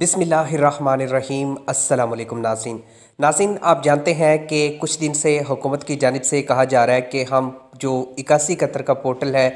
बिसमीम् अल्लाम नाजिन नाजिन आप जानते हैं कि कुछ दिन से हुकूमत की जानब से कहा जा रहा है कि हम जो इक्यासी कतर का पोर्टल है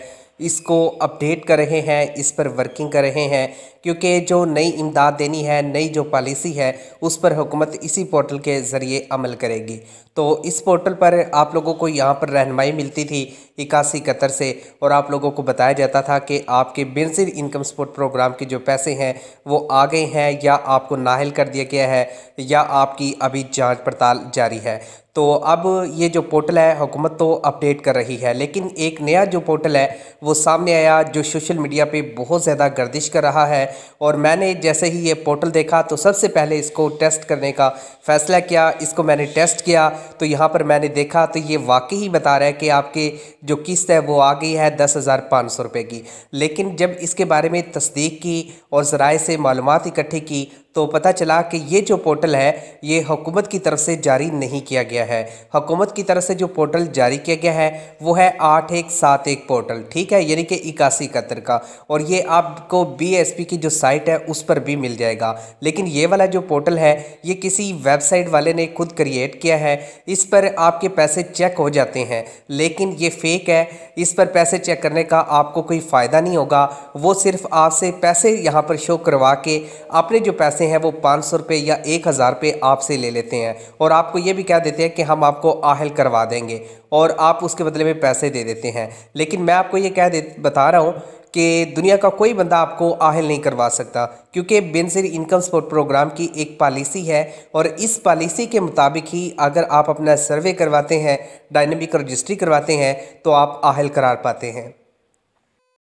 इसको अपडेट कर रहे हैं इस पर वर्किंग कर रहे हैं क्योंकि जो नई इमदाद देनी है नई जो पॉलिसी है उस पर हुकूमत इसी पोर्टल के ज़रिए अमल करेगी तो इस पोर्टल पर आप लोगों को यहाँ पर रहनमाई मिलती थी इक्यासी कतर से और आप लोगों को बताया जाता था कि आपके बेनसर इनकम सपोर्ट प्रोग्राम के जो पैसे हैं वो आ गए हैं या आपको नाहल कर दिया गया है या आपकी अभी जाँच पड़ताल जारी है तो अब ये जो पोर्टल है हुकूमत तो अपडेट कर रही है लेकिन एक नया जो पोर्टल है वो सामने आया जो सोशल मीडिया पे बहुत ज़्यादा गर्दिश कर रहा है और मैंने जैसे ही ये पोर्टल देखा तो सबसे पहले इसको टेस्ट करने का फ़ैसला किया इसको मैंने टेस्ट किया तो यहाँ पर मैंने देखा तो ये वाकई ही बता रहा है कि आपके जो किस्त है वो आ गई है दस हज़ार पाँच सौ रुपये की लेकिन जब इसके बारे में तस्दीक की और जरा से मालूम इकट्ठी की तो पता चला कि ये जो पोर्टल है ये हुकूमत की तरफ से जारी नहीं किया गया है हुकूमत की तरफ से जो पोर्टल जारी किया गया है वो है आठ एक सात एक पोर्टल ठीक है यानी कि इक्यासी इकहत्तर का और ये आपको बीएसपी की जो साइट है उस पर भी मिल जाएगा लेकिन ये वाला जो पोर्टल है ये किसी वेबसाइट वाले ने खुद क्रिएट किया है इस पर आपके पैसे चेक हो जाते हैं लेकिन ये फेक है इस पर पैसे चेक करने का आपको कोई फ़ायदा नहीं होगा वो सिर्फ आपसे पैसे यहाँ पर शो करवा के अपने जो पैसे पैसे हैं वो पाँच सौ रुपये या एक हज़ार रुपये आपसे ले लेते हैं और आपको ये भी कह देते हैं कि हम आपको आहल करवा देंगे और आप उसके बदले में पैसे दे देते हैं लेकिन मैं आपको ये कह दे बता रहा हूँ कि दुनिया का कोई बंदा आपको आहल नहीं करवा सकता क्योंकि बेनसर इनकम सपोर्ट प्रोग्राम की एक पॉलिसी है और इस पॉलिसी के मुताबिक ही अगर आप अपना सर्वे करवाते हैं डायनेमिक रजिस्ट्री करवाते हैं तो आप आहल करार पाते हैं